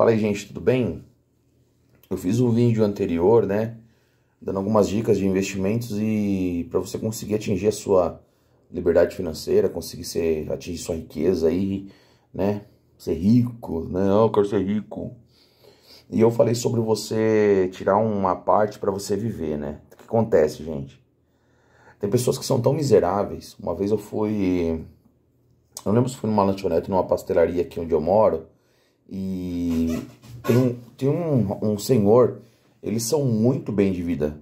Fala aí, gente, tudo bem? Eu fiz um vídeo anterior, né, dando algumas dicas de investimentos e para você conseguir atingir a sua liberdade financeira, conseguir ser, atingir sua riqueza aí, né, ser rico, né, ah, eu quero ser rico. E eu falei sobre você tirar uma parte para você viver, né? O que acontece, gente? Tem pessoas que são tão miseráveis. Uma vez eu fui eu lembro se fui numa lanchonete, numa pastelaria aqui onde eu moro. E tem, um, tem um, um senhor, eles são muito bem de vida,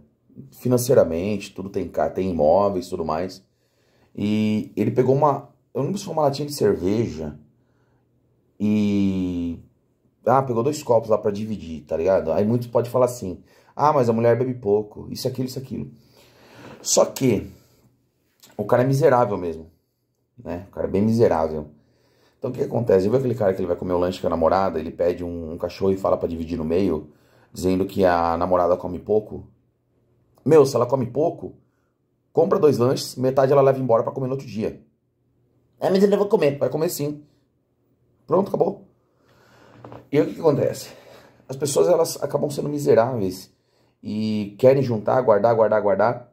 financeiramente, tudo tem carro, tem imóveis, tudo mais. E ele pegou uma, eu não lembro uma latinha de cerveja e ah, pegou dois copos lá para dividir, tá ligado? Aí muitos podem falar assim: "Ah, mas a mulher bebe pouco, isso aquilo, isso aquilo". Só que o cara é miserável mesmo, né? O cara é bem miserável. Então o que acontece? Eu vi aquele cara que ele vai comer o um lanche com a namorada, ele pede um, um cachorro e fala para dividir no meio, dizendo que a namorada come pouco. Meu, se ela come pouco, compra dois lanches, metade ela leva embora para comer no outro dia. É, mas eu não vou comer. Vai comer sim. Pronto, acabou. E o que, que acontece? As pessoas elas acabam sendo miseráveis e querem juntar, guardar, guardar, guardar.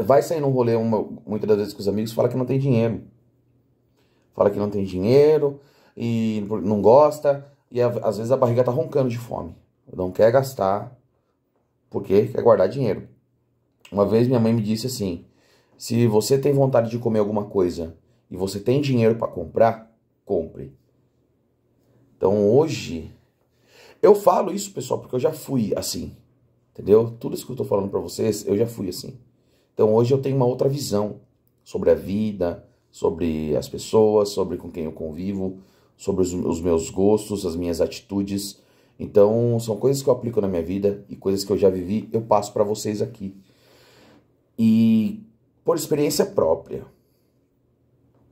Vai sair num rolê uma, muitas das vezes com os amigos fala que não tem dinheiro fala que não tem dinheiro e não gosta, e às vezes a barriga tá roncando de fome. Não quer gastar porque quer guardar dinheiro. Uma vez minha mãe me disse assim: se você tem vontade de comer alguma coisa e você tem dinheiro para comprar, compre. Então hoje eu falo isso, pessoal, porque eu já fui assim. Entendeu? Tudo isso que eu tô falando para vocês, eu já fui assim. Então hoje eu tenho uma outra visão sobre a vida, sobre as pessoas, sobre com quem eu convivo, sobre os, os meus gostos, as minhas atitudes. Então, são coisas que eu aplico na minha vida e coisas que eu já vivi, eu passo para vocês aqui. E por experiência própria,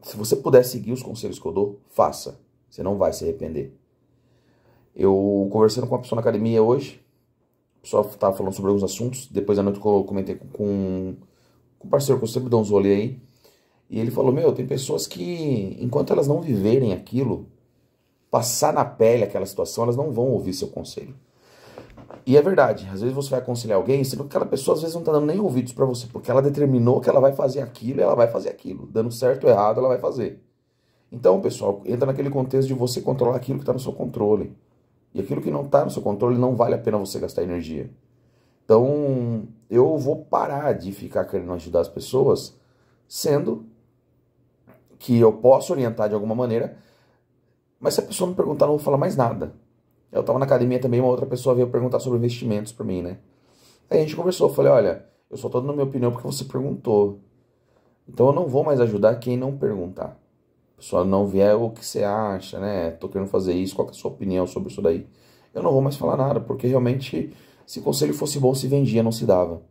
se você puder seguir os conselhos que eu dou, faça. Você não vai se arrepender. Eu conversando com uma pessoa na academia hoje, a pessoa estava falando sobre alguns assuntos, depois da noite eu comentei com, com, com um parceiro que eu sempre dou uns rolê aí, e ele falou: Meu, tem pessoas que, enquanto elas não viverem aquilo, passar na pele aquela situação, elas não vão ouvir seu conselho. E é verdade, às vezes você vai aconselhar alguém, sendo que aquela pessoa às vezes não está dando nem ouvidos para você, porque ela determinou que ela vai fazer aquilo e ela vai fazer aquilo. Dando certo ou errado, ela vai fazer. Então, pessoal, entra naquele contexto de você controlar aquilo que está no seu controle. E aquilo que não está no seu controle não vale a pena você gastar energia. Então, eu vou parar de ficar querendo ajudar as pessoas, sendo que eu posso orientar de alguma maneira, mas se a pessoa me perguntar, não vou falar mais nada. Eu estava na academia também, uma outra pessoa veio perguntar sobre investimentos para mim, né? Aí a gente conversou, eu falei, olha, eu só estou dando minha opinião porque você perguntou. Então eu não vou mais ajudar quem não perguntar. Pessoal, não vier o que você acha, né? Tô querendo fazer isso, qual é a sua opinião sobre isso daí? Eu não vou mais falar nada, porque realmente se o conselho fosse bom, se vendia, não se dava.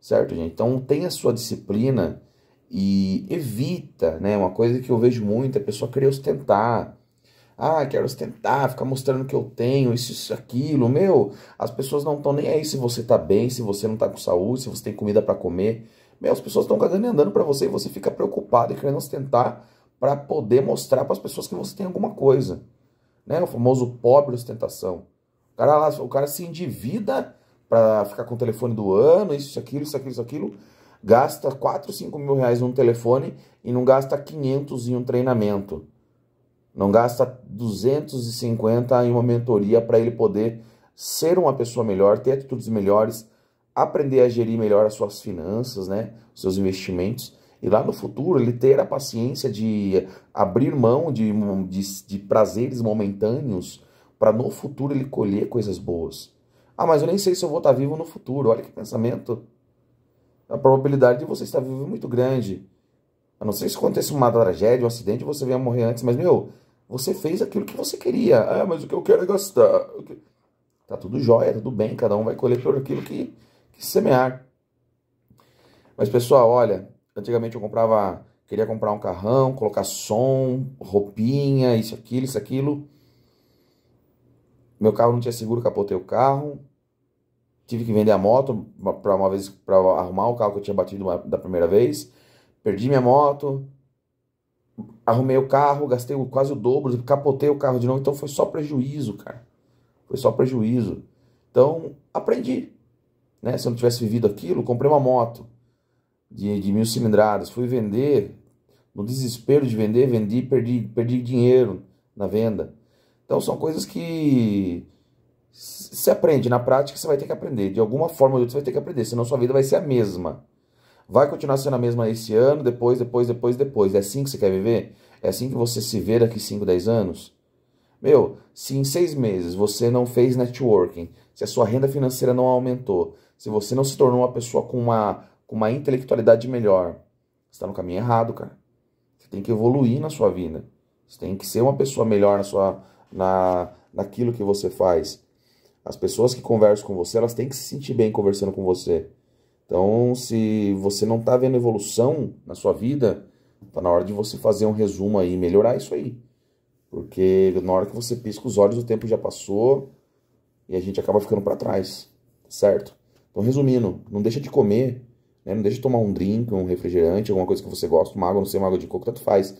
Certo, gente? Então tenha a sua disciplina e evita, né? Uma coisa que eu vejo muito, é a pessoa querer ostentar. Ah, quero ostentar, ficar mostrando que eu tenho, isso, isso, aquilo. Meu, as pessoas não estão nem aí se você tá bem, se você não tá com saúde, se você tem comida para comer. Meu, as pessoas estão cagando e andando para você e você fica preocupado e querendo ostentar para poder mostrar para as pessoas que você tem alguma coisa. Né? O famoso pobre ostentação. O cara, lá, o cara se endivida para ficar com o telefone do ano, isso, aquilo, isso, aquilo, isso, aquilo gasta 4, 5 mil reais num telefone e não gasta 500 em um treinamento. Não gasta 250 em uma mentoria para ele poder ser uma pessoa melhor, ter atitudes melhores, aprender a gerir melhor as suas finanças, né? Os seus investimentos. E lá no futuro ele ter a paciência de abrir mão de, de, de prazeres momentâneos para no futuro ele colher coisas boas. Ah, mas eu nem sei se eu vou estar tá vivo no futuro. Olha que pensamento a probabilidade de você estar vivo é muito grande. A não ser se acontece uma tragédia, um acidente, você venha morrer antes, mas, meu, você fez aquilo que você queria. Ah, mas o que eu quero é gastar. Tá tudo jóia, tudo bem, cada um vai colher por aquilo que, que semear. Mas, pessoal, olha, antigamente eu comprava, queria comprar um carrão, colocar som, roupinha, isso, aquilo, isso, aquilo. Meu carro não tinha seguro, capotei o carro tive que vender a moto para uma vez para arrumar o carro que eu tinha batido uma, da primeira vez. Perdi minha moto, arrumei o carro, gastei quase o dobro, capotei o carro de novo, então foi só prejuízo, cara. Foi só prejuízo. Então, aprendi. Né? Se eu não tivesse vivido aquilo, comprei uma moto de, de mil cilindradas, fui vender, no desespero de vender, vendi, perdi, perdi dinheiro na venda. Então, são coisas que se aprende. Na prática, você vai ter que aprender. De alguma forma ou outra, você vai ter que aprender. Senão, sua vida vai ser a mesma. Vai continuar sendo a mesma esse ano, depois, depois, depois, depois. É assim que você quer viver? É assim que você se vê daqui 5, 10 anos? Meu, se em seis meses você não fez networking, se a sua renda financeira não aumentou, se você não se tornou uma pessoa com uma, com uma intelectualidade melhor, você está no caminho errado, cara. Você tem que evoluir na sua vida. Você tem que ser uma pessoa melhor na sua, na, naquilo que você faz. As pessoas que conversam com você, elas têm que se sentir bem conversando com você. Então, se você não está vendo evolução na sua vida, tá na hora de você fazer um resumo aí, melhorar isso aí. Porque na hora que você pisca os olhos, o tempo já passou e a gente acaba ficando para trás, tá certo? Então, resumindo, não deixa de comer, né? não deixa de tomar um drink, um refrigerante, alguma coisa que você gosta, uma água, não sei, uma água de coco, tanto faz.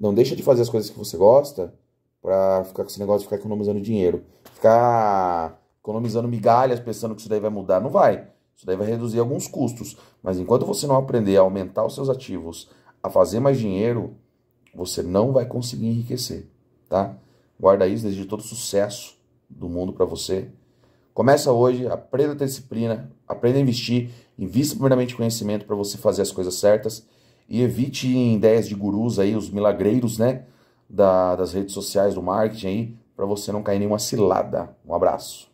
Não deixa de fazer as coisas que você gosta para ficar com esse negócio de ficar economizando dinheiro. Ficar economizando migalhas pensando que isso daí vai mudar. Não vai. Isso daí vai reduzir alguns custos. Mas enquanto você não aprender a aumentar os seus ativos, a fazer mais dinheiro, você não vai conseguir enriquecer, tá? Guarda isso, desde todo sucesso do mundo para você. Começa hoje, aprenda a ter disciplina, aprenda a investir, invista primeiramente conhecimento para você fazer as coisas certas e evite ideias de gurus aí, os milagreiros, né? da, das redes sociais, do marketing aí, para você não cair em nenhuma cilada. Um abraço.